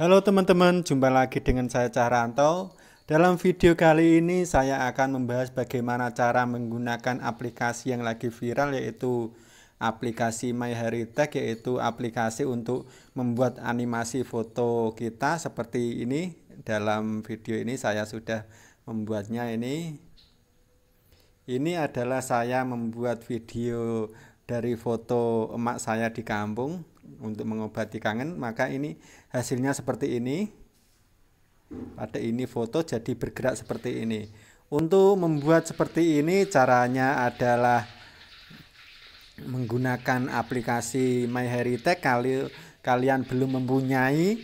Halo teman-teman, jumpa lagi dengan saya Cahranto. Dalam video kali ini saya akan membahas bagaimana cara menggunakan aplikasi yang lagi viral yaitu aplikasi MyHeritage yaitu aplikasi untuk membuat animasi foto kita seperti ini. Dalam video ini saya sudah membuatnya ini. Ini adalah saya membuat video dari foto emak saya di kampung untuk mengobati kangen maka ini hasilnya seperti ini pada ini foto jadi bergerak seperti ini untuk membuat seperti ini caranya adalah menggunakan aplikasi MyHeritage kalau kalian belum mempunyai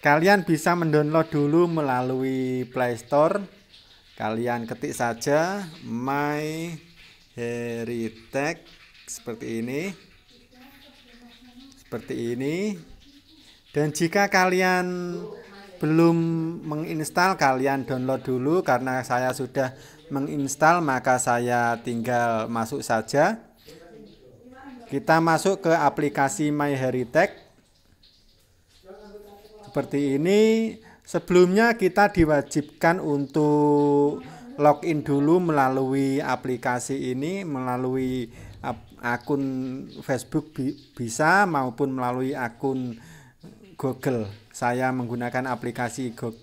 kalian bisa mendownload dulu melalui Play Store kalian ketik saja MyHeritage seperti ini seperti ini dan jika kalian belum menginstal kalian download dulu karena saya sudah menginstal maka saya tinggal masuk saja kita masuk ke aplikasi My Heritage seperti ini sebelumnya kita diwajibkan untuk login dulu melalui aplikasi ini melalui akun Facebook bi bisa maupun melalui akun Google. Saya menggunakan aplikasi Go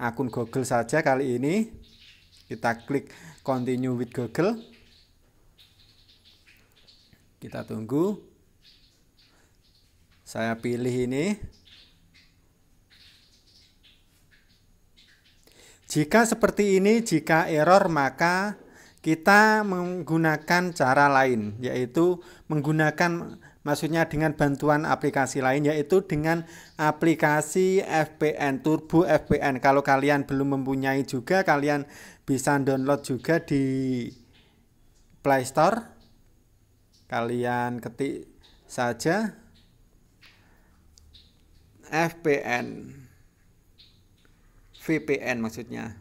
akun Google saja kali ini. Kita klik continue with Google. Kita tunggu. Saya pilih ini. Jika seperti ini, jika error maka kita menggunakan cara lain yaitu menggunakan maksudnya dengan bantuan aplikasi lain yaitu dengan aplikasi FPN Turbo FPN. Kalau kalian belum mempunyai juga kalian bisa download juga di Play Store. Kalian ketik saja FPN VPN maksudnya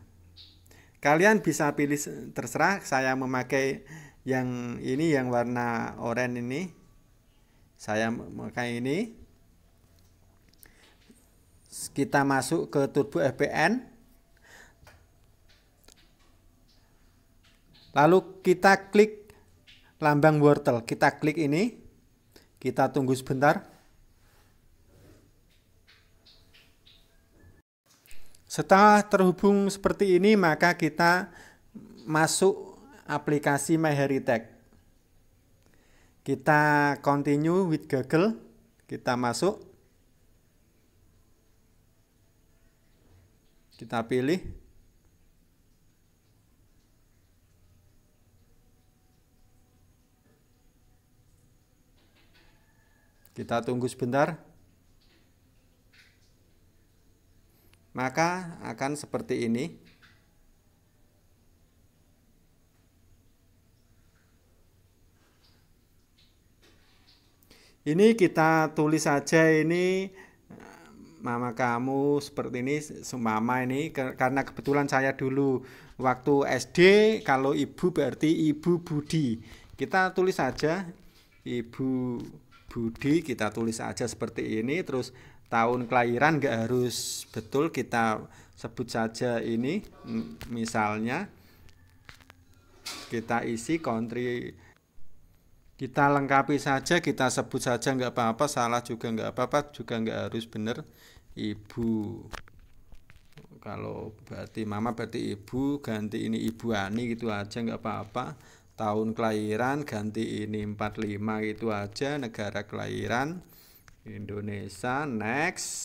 Kalian bisa pilih terserah. Saya memakai yang ini yang warna oranye ini. Saya memakai ini. Kita masuk ke turbo FPN. Lalu kita klik lambang wortel. Kita klik ini. Kita tunggu sebentar. Setelah terhubung seperti ini, maka kita masuk aplikasi MyHeritage. Kita continue with Google, kita masuk. Kita pilih. Kita tunggu sebentar. maka akan seperti ini. Ini kita tulis saja ini mama kamu seperti ini semama ini karena kebetulan saya dulu waktu SD kalau ibu berarti ibu Budi kita tulis saja ibu Budi kita tulis aja seperti ini terus tahun kelahiran nggak harus betul kita sebut saja ini misalnya kita isi country kita lengkapi saja kita sebut saja nggak apa-apa salah juga nggak apa-apa juga nggak harus benar ibu kalau berarti mama berarti ibu ganti ini ibu Ani gitu aja nggak apa-apa tahun kelahiran ganti ini 45 gitu aja negara kelahiran Indonesia next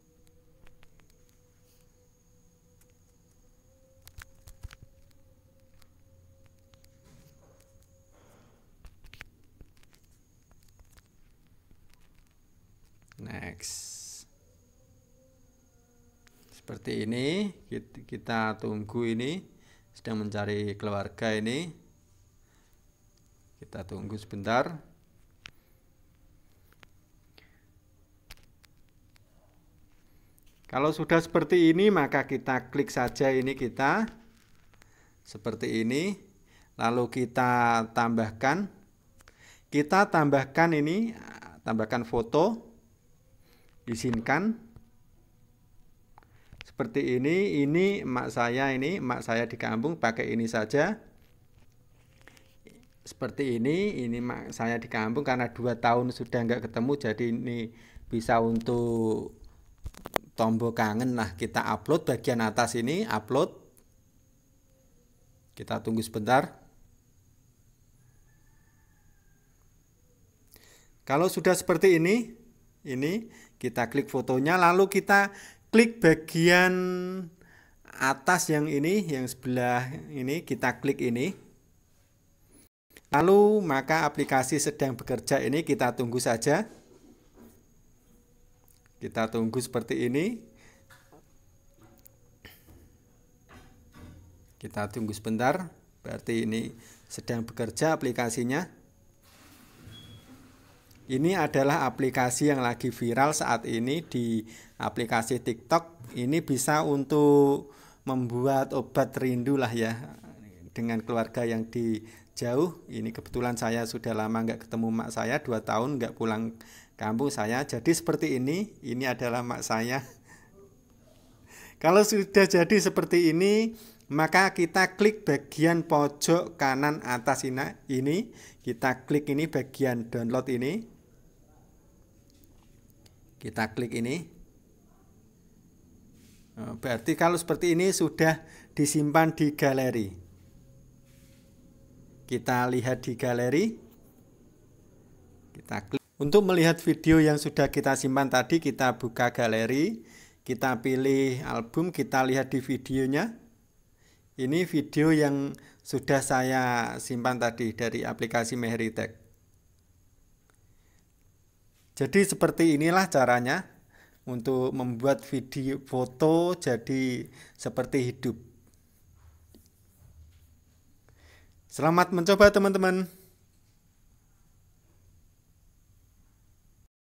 next seperti ini kita tunggu ini sedang mencari keluarga ini kita tunggu sebentar Kalau sudah seperti ini maka kita klik saja ini kita seperti ini lalu kita tambahkan kita tambahkan ini tambahkan foto izinkan seperti ini ini emak saya ini emak saya di kampung pakai ini saja seperti ini ini emak saya di kampung karena dua tahun sudah nggak ketemu jadi ini bisa untuk tombol kangen. Nah, kita upload bagian atas ini, upload. Kita tunggu sebentar. Kalau sudah seperti ini, ini kita klik fotonya lalu kita klik bagian atas yang ini, yang sebelah ini kita klik ini. Lalu maka aplikasi sedang bekerja ini kita tunggu saja. Kita tunggu seperti ini. Kita tunggu sebentar. Berarti ini sedang bekerja aplikasinya. Ini adalah aplikasi yang lagi viral saat ini di aplikasi TikTok. Ini bisa untuk membuat obat rindu lah ya dengan keluarga yang di jauh. Ini kebetulan saya sudah lama nggak ketemu mak saya, dua tahun nggak pulang kampung saya jadi seperti ini ini adalah mak saya kalau sudah jadi seperti ini maka kita klik bagian pojok kanan atas ini kita klik ini bagian download ini kita klik ini oh, berarti kalau seperti ini sudah disimpan di galeri kita lihat di galeri kita klik untuk melihat video yang sudah kita simpan tadi, kita buka galeri, kita pilih album, kita lihat di videonya. Ini video yang sudah saya simpan tadi dari aplikasi Mehritek. Jadi seperti inilah caranya untuk membuat video foto jadi seperti hidup. Selamat mencoba teman-teman.